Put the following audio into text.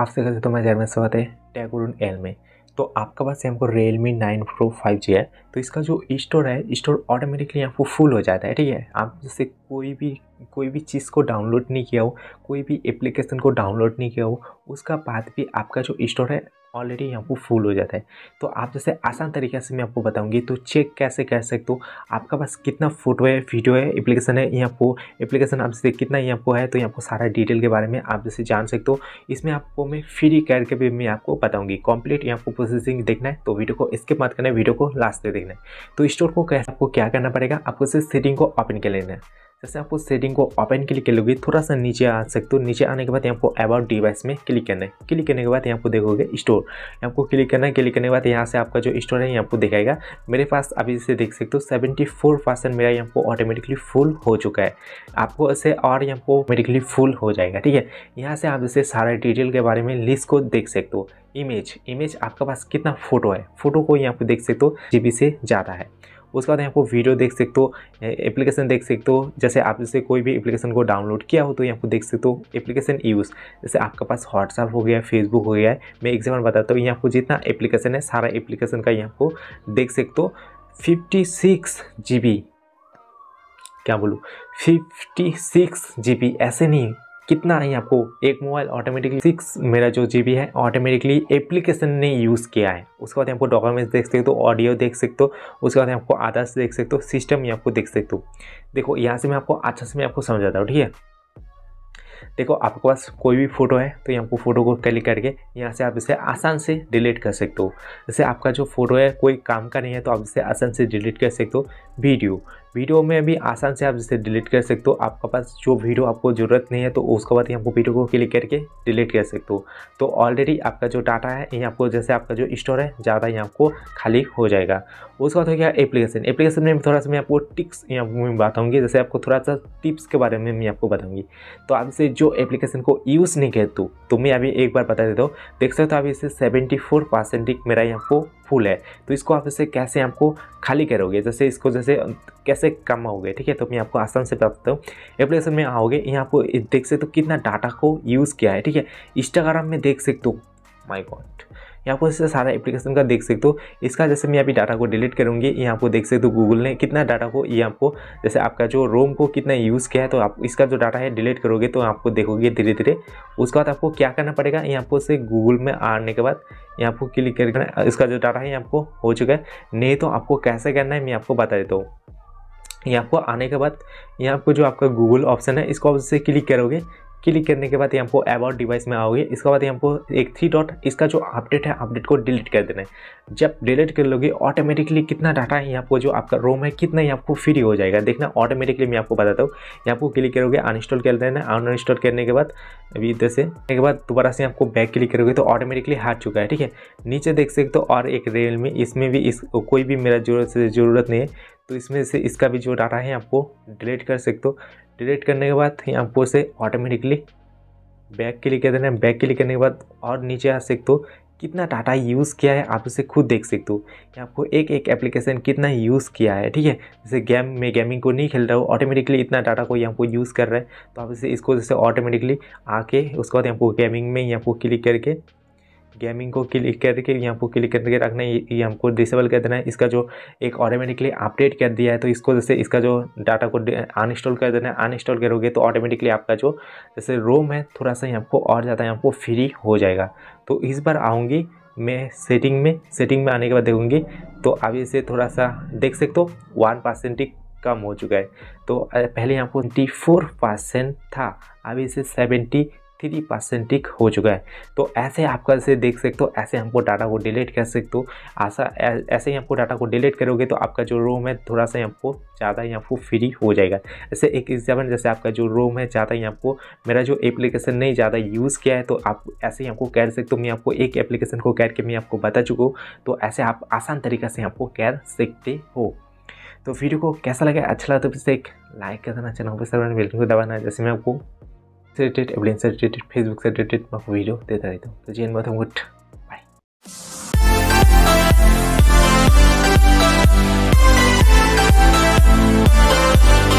आपसे कैसे तो मैं जैरमैन में है टैगोरन एल में तो आपका पास हमको Realme nine pro five G है तो इसका जो स्टोर है स्टोर ऑटोमेटिकली आपको फुल हो जाता है ठीक है आप जैसे कोई भी कोई भी चीज़ को डाउनलोड नहीं किया हो कोई भी एप्लीकेशन को डाउनलोड नहीं किया हो उसका बाद भी आपका जो स्टोर है ऑलरेडी यहाँ पर फुल हो जाता है तो आप जैसे आसान तरीके से मैं आपको बताऊंगी तो चेक कैसे कर सकते हो आपका पास कितना फ़ोटो है वीडियो है एप्लीकेशन है यहाँ को एप्लीकेशन आप जैसे कितना यहाँ को है तो यहाँ को सारा डिटेल के बारे में आप जैसे जान सकते हो इसमें आपको मैं फ्री करके भी मैं आपको बताऊँगी कंप्लीट यहाँ को प्रोसेसिंग देखना है तो वीडियो को स्किप मत करना है वीडियो को लास्ट तक देखना है तो स्टोर को कैसे आपको क्या करना पड़ेगा आपको सिर्फ सेटिंग को ओपन कर लेना है जैसे आपको सेटिंग को ओपन क्लिक कर लोगे थोड़ा सा नीचे आ सकते हो नीचे आने के बाद यहाँ आपको अबाउट डिवाइस में क्लिक करना है क्लिक करने के बाद यहाँ आपको देखोगे स्टोर यहाँ आपको क्लिक करना है क्लिक करने के बाद यहाँ से आपका जो स्टोर है यहाँ आपको दिखाएगा मेरे पास अभी इसे देख सकते हो सेवेंटी फोर परसेंट मेरा यहाँ आपको ऑटोमेटिकली फुल हो चुका है आपको इसे और यहाँ आपको ऑटोमेटिकली फुल हो जाएगा ठीक है यहाँ से आप जैसे सारे डिटेल के बारे में लिस्ट को देख सकते हो इमेज इमेज आपके पास कितना फ़ोटो है फ़ोटो को यहाँ पर देख सकते हो जी से ज़्यादा है उसके बाद यहाँ पर वीडियो देख सकते हो एप्लीकेशन देख सकते हो जैसे आप जैसे कोई भी एप्लीकेशन को डाउनलोड किया हो तो यहाँ पर देख सकते हो एप्लीकेशन यूज़ जैसे आपके पास व्हाट्सअप हो गया फेसबुक हो गया मैं एग्जाम्पल बताता हूँ यहाँ पर जितना एप्लीकेशन है सारा एप्लीकेशन का यहाँ को देख सकते हो फिफ्टी सिक्स जी बी क्या बोलूँ फिफ्टी सिक्स जी बी ऐसे नहीं कितना ही आपको एक मोबाइल ऑटोमेटिकली सिक्स मेरा जो जी है ऑटोमेटिकली एप्लीकेशन ने यूज़ किया है उसके बाद आपको डॉक्यूमेंट्स देख सकते हो ऑडियो देख सकते हो उसके बाद आपको आदर्श देख सकते हो सिस्टम ही आपको देख सकते हो देखो यहाँ से मैं आपको अच्छा से मैं आपको समझाता हूँ ठीक है देखो आपके पास कोई भी फ़ोटो है तो यहाँ को फ़ोटो को क्लिक करके यहाँ से आप इसे आसान से डिलीट कर सकते हो जैसे आपका जो फ़ोटो है कोई काम का नहीं है तो आप इसे आसान से डिलीट कर सकते हो वीडियो वीडियो में भी आसान से आप इसे डिलीट कर सकते हो आपके पास जो वीडियो आपको ज़रूरत नहीं है तो उसके बाद यहाँ को वीडियो को क्लिक करके डिलीट कर सकते हो तो ऑलरेडी आपका जो डाटा है यहाँ आपको जैसे आपका जो स्टोर है ज़्यादा यहाँ आपको खाली हो जाएगा उसके बाद हो गया एप्लीकेशन एप्लीकेशन में थोड़ा सा मैं आपको टिप्स यहाँ बताऊँगी जैसे आपको थोड़ा सा टिप्स के बारे में मैं आपको बताऊँगी तो आप इसे जो एप्लीकेशन को यूज़ नहीं कहते तो मैं अभी एक बार बता देता हूँ देख सकते हो अभी इसे सेवेंटी फोर परसेंट मेरा यहाँ को फुल है तो इसको आप इसे कैसे आपको खाली करोगे जैसे इसको जैसे कैसे कमाओगे ठीक है तो मैं आपको आसान से देता हूँ एप्लीकेशन में आओगे यहाँ आपको देख सकते हो कितना डाटा को यूज़ किया है ठीक है इंस्टाग्राम में देख सकते हो माई गॉड यहाँ पर इससे सारा एप्लीकेशन का देख सकते हो इसका जैसे मैं यहाँ पे डाटा को डिलीट करूँगी यहाँ आपको देख सकते हो गूगल ने कितना डाटा को ये आपको जैसे आपका जो रोम को कितना यूज़ किया है तो आप इसका जो डाटा है डिलीट करोगे तो आपको देखोगे धीरे धीरे उसके बाद आपको क्या करना पड़ेगा यहाँ पर से गूगल में आने के बाद यहाँ आपको क्लिक करना इसका जो डाटा है ये आपको हो चुका है नहीं तो आपको कैसे करना है मैं आपको बता देता हूँ यहाँ आपको आने के बाद यहाँ आपको जो आपका गूगल ऑप्शन है इसको आप उससे क्लिक करोगे क्लिक करने के बाद ये हमको अबाउट डिवाइस में आओगे इसके बाद ये हमको एक थ्री डॉट इसका जो अपडेट है अपडेट को डिलीट कर देना है जब डिलीट कर लोगे ऑटोमेटिकली कितना डाटा है यहाँ पर जो आपका रोम है कितना ही आपको फ्री हो जाएगा देखना ऑटोमेटिकली मैं आपको बताता हूँ यहाँ को क्लिक करोगे अनइंस्टॉल कर देना अनइंस्टॉल करने के बाद अभी इधर से एक बार दोबारा से आपको बैक क्लिक करोगे तो ऑटोमेटिकली हार चुका है ठीक है नीचे देख सकते हो तो और एक रेल में इसमें भी इस कोई भी मेरा जरूरत से जरूरत नहीं है तो इसमें से इसका भी जो डाटा है आपको डिलीट कर सकते हो डिलीट करने के बाद यहाँ आपको इसे ऑटोमेटिकली बैक क्लिक कर देना है बैक क्लिक करने के बाद और नीचे आ सकते हो कितना डाटा यूज़ किया है आप उसे खुद देख सकते हो कि आपको एक एक एप्लीकेशन कितना यूज़ किया है ठीक है जैसे गेम में गेमिंग को नहीं खेल रहा हो ऑटोमेटिकली इतना डाटा को यहाँ पर यूज़ कर रहा है तो आप इसे इसको जैसे ऑटोमेटिकली आके उसके बाद यहाँ पर गेमिंग में यहाँ पर क्लिक करके गेमिंग को क्लिक करके यहाँ को क्लिक करके रखना है ये हमको डिसेबल कर देना है इसका जो एक ऑटोमेटिकली अपडेट कर दिया है तो इसको जैसे इसका जो डाटा को अनइंस्टॉल कर देना है अनइंस्टॉल करोगे तो ऑटोमेटिकली आपका जो जैसे रोम है थोड़ा सा यहाँ को और ज़्यादा यहाँ को फ्री हो जाएगा तो इस बार आऊँगी मैं सेटिंग में सेटिंग में आने के बाद देखूँगी तो अभी से थोड़ा सा देख सकते हो वन परसेंट ही कम हो चुका है तो पहले यहाँ पर फोर परसेंट था अभी इसे सेवेंटी थ्री परसेंट टिक हो चुका है तो ऐसे आप से देख सकते हो ऐसे हमको डाटा को डिलीट कर सकते हो ऐसा ऐसे ही हमको डाटा को डिलीट करोगे तो आपका जो रोम है थोड़ा सा आपको ज़्यादा ही आपको फ्री हो जाएगा ऐसे एक एग्जाम्पल जैसे आपका जो रोम है ज़्यादा ही आपको मेरा जो एप्लीकेशन नहीं ज़्यादा यूज़ किया है तो आप ऐसे ही आपको कह सकते हो मैं आपको एक एप्लीकेशन को कैर के मैं आपको बता चुका हूँ तो ऐसे आप आसान तरीका से आपको कैर सकते हो तो वीडियो को कैसा लगा अच्छा लगा तो फिर से एक लाइक कर देना चैनल पर सर को दबाना जैसे मैं आपको related Avalanche related Facebook related mặc video để tới thôi tự nhiên mới thông ngút Bye.